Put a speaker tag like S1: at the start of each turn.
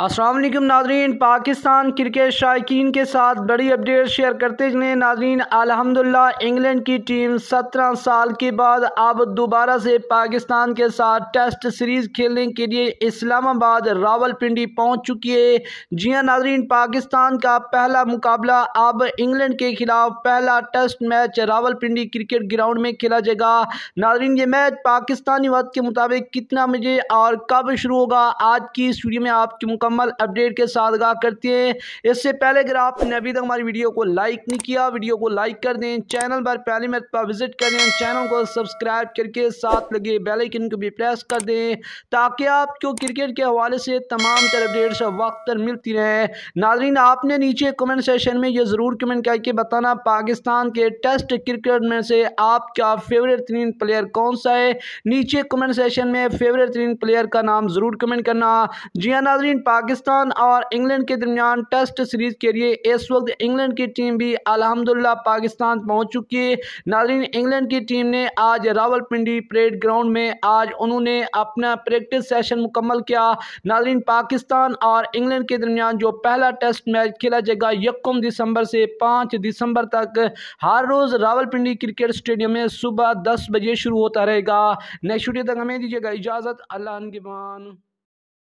S1: असलम नाजरीन पाकिस्तान क्रिकेट शायकीन के साथ बड़ी अपडेट शेयर करते चले नाजरीन अलहमदिल्ला इंग्लैंड की टीम सत्रह साल के बाद अब दोबारा से पाकिस्तान के साथ टेस्ट सीरीज़ खेलने के लिए इस्लामाबाद रावलपिंडी पहुंच चुकी है जी हाँ नाजरीन पाकिस्तान का पहला मुकाबला अब इंग्लैंड के खिलाफ पहला test match Rawalpindi cricket ground में खेला जाएगा नाजरीन ये मैच पाकिस्तानी वक्त के मुताबिक कितना बजे और कब शुरू होगा आज की स्टूडियो में आपके मुकाबला मुकम्मल अपडेट के साथ आगाह करते हैं इससे पहले अगर आपने अभी तक हमारी वीडियो को लाइक नहीं किया वीडियो को लाइक कर दें चैनल पर पहली मरतबा विजिट करें चैनल को सब्सक्राइब करके साथ लगे बेलाइकन को भी प्रेस कर दें ताकि आपको क्रिकेट के हवाले से तमाम तर अपडेट्स वक्त पर मिलती रहें नाजरीन आपने नीचे कमेंट सेशन में ये ज़रूर कमेंट करके बताना पाकिस्तान के टेस्ट क्रिकेट में से आपका फेवरेट तरीन प्लेयर कौन सा है नीचे कमेंट सेशन में फेवरेट तरीन प्लेयर का नाम ज़रूर कमेंट करना जी हाँ नाजरीन पाकिस्तान और इंग्लैंड के दरमियान टेस्ट सीरीज़ के लिए इस वक्त इंग्लैंड की टीम भी अलहमदिल्ला पाकिस्तान पहुंच चुकी है नाजरीन इंग्लैंड की टीम ने आज रावलपिंडी परेड ग्राउंड में आज उन्होंने अपना प्रैक्टिस सेशन मुकम्मल किया नाजरीन पाकिस्तान और इंग्लैंड के दरमियान जो पहला टेस्ट मैच खेला जाएगा यकम दिसंबर से पाँच दिसंबर तक हर रोज़ रावलपिंडी क्रिकेट स्टेडियम में सुबह दस बजे शुरू होता रहेगा नेक्स्ट वीडियो तक हमें दीजिएगा इजाज़त अल्लाह के